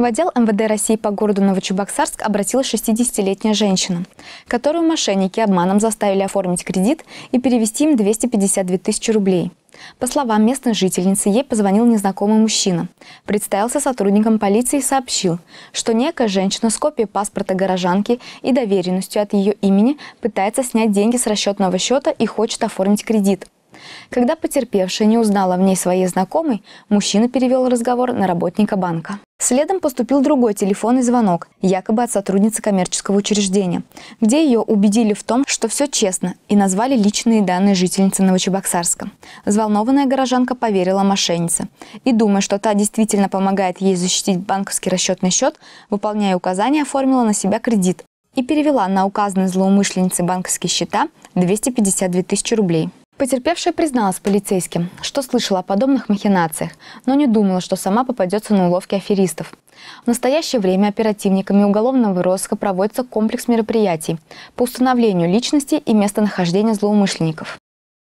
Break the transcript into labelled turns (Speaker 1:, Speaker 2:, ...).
Speaker 1: В отдел МВД России по городу Новочебоксарск обратилась 60-летняя женщина, которую мошенники обманом заставили оформить кредит и перевести им 252 тысячи рублей. По словам местной жительницы, ей позвонил незнакомый мужчина. Представился сотрудником полиции и сообщил, что некая женщина с копией паспорта горожанки и доверенностью от ее имени пытается снять деньги с расчетного счета и хочет оформить кредит. Когда потерпевшая не узнала в ней своей знакомой, мужчина перевел разговор на работника банка. Следом поступил другой телефонный звонок, якобы от сотрудницы коммерческого учреждения, где ее убедили в том, что все честно, и назвали личные данные жительницы Новочебоксарска. Взволнованная горожанка поверила мошеннице. И, думая, что та действительно помогает ей защитить банковский расчетный счет, выполняя указания, оформила на себя кредит и перевела на указанные злоумышленницы банковские счета 252 тысячи рублей. Потерпевшая призналась полицейским, что слышала о подобных махинациях, но не думала, что сама попадется на уловки аферистов. В настоящее время оперативниками уголовного розыска проводится комплекс мероприятий по установлению личности и местонахождения злоумышленников.